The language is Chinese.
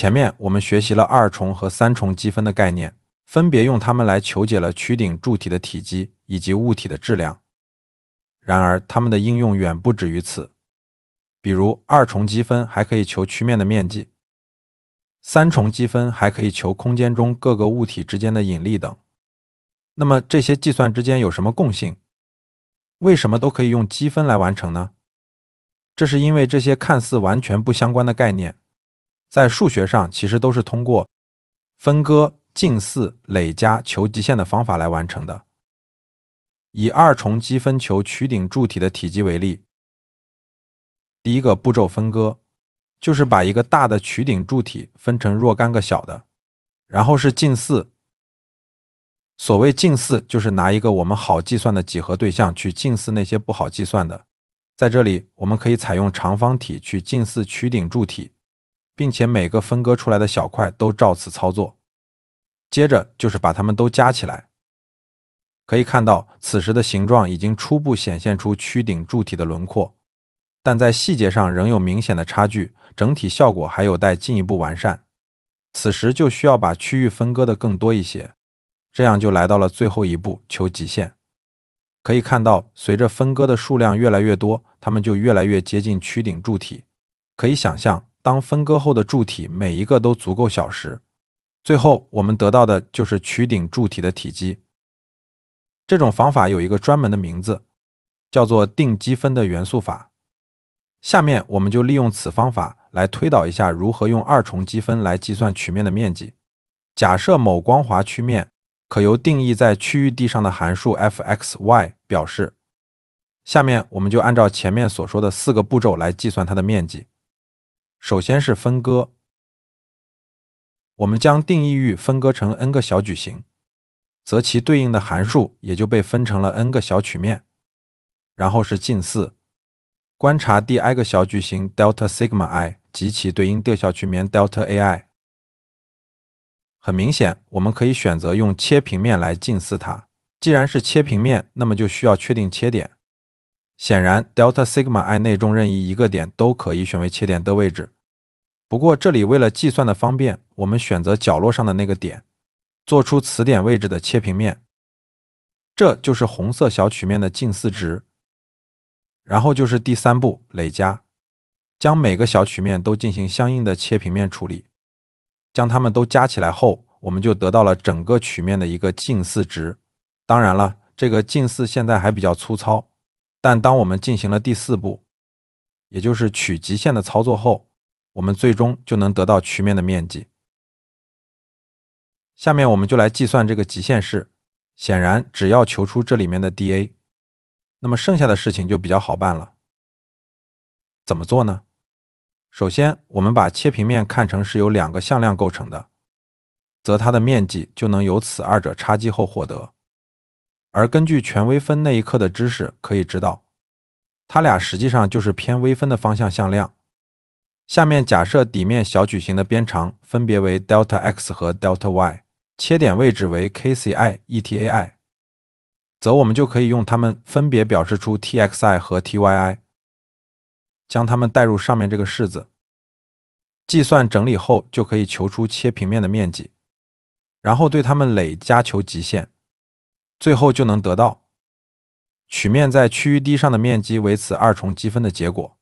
前面我们学习了二重和三重积分的概念，分别用它们来求解了曲顶柱体的体积以及物体的质量。然而，它们的应用远不止于此。比如，二重积分还可以求曲面的面积，三重积分还可以求空间中各个物体之间的引力等。那么，这些计算之间有什么共性？为什么都可以用积分来完成呢？这是因为这些看似完全不相关的概念。在数学上，其实都是通过分割、近似、累加、求极限的方法来完成的。以二重积分求曲顶柱体的体积为例，第一个步骤分割，就是把一个大的曲顶柱体分成若干个小的，然后是近似。所谓近似，就是拿一个我们好计算的几何对象去近似那些不好计算的。在这里，我们可以采用长方体去近似曲顶柱体。并且每个分割出来的小块都照此操作，接着就是把它们都加起来。可以看到，此时的形状已经初步显现出曲顶柱体的轮廓，但在细节上仍有明显的差距，整体效果还有待进一步完善。此时就需要把区域分割的更多一些，这样就来到了最后一步求极限。可以看到，随着分割的数量越来越多，它们就越来越接近曲顶柱体。可以想象。当分割后的柱体每一个都足够小时，最后我们得到的就是曲顶柱体的体积。这种方法有一个专门的名字，叫做定积分的元素法。下面我们就利用此方法来推导一下如何用二重积分来计算曲面的面积。假设某光滑曲面可由定义在区域地上的函数 f(x, y) 表示，下面我们就按照前面所说的四个步骤来计算它的面积。首先是分割，我们将定义域分割成 n 个小矩形，则其对应的函数也就被分成了 n 个小曲面。然后是近似，观察第 i 个小矩形 delta sigma i 及其对应的小曲面 delta a i。很明显，我们可以选择用切平面来近似它。既然是切平面，那么就需要确定切点。显然，delta sigma i 内中任意一个点都可以选为切点的位置。不过，这里为了计算的方便，我们选择角落上的那个点，做出此点位置的切平面，这就是红色小曲面的近似值。然后就是第三步累加，将每个小曲面都进行相应的切平面处理，将它们都加起来后，我们就得到了整个曲面的一个近似值。当然了，这个近似现在还比较粗糙。但当我们进行了第四步，也就是取极限的操作后，我们最终就能得到曲面的面积。下面我们就来计算这个极限式。显然，只要求出这里面的 dA，那么剩下的事情就比较好办了。怎么做呢？首先，我们把切平面看成是由两个向量构成的，则它的面积就能由此二者差积后获得。而根据全微分那一刻的知识，可以知道，它俩实际上就是偏微分的方向向量。下面假设底面小矩形的边长分别为 delta x 和 delta y，切点位置为 kcietai，则我们就可以用它们分别表示出 txi 和 tyi，将它们代入上面这个式子，计算整理后就可以求出切平面的面积，然后对它们累加求极限。最后就能得到，曲面在区域 D 上的面积为此二重积分的结果。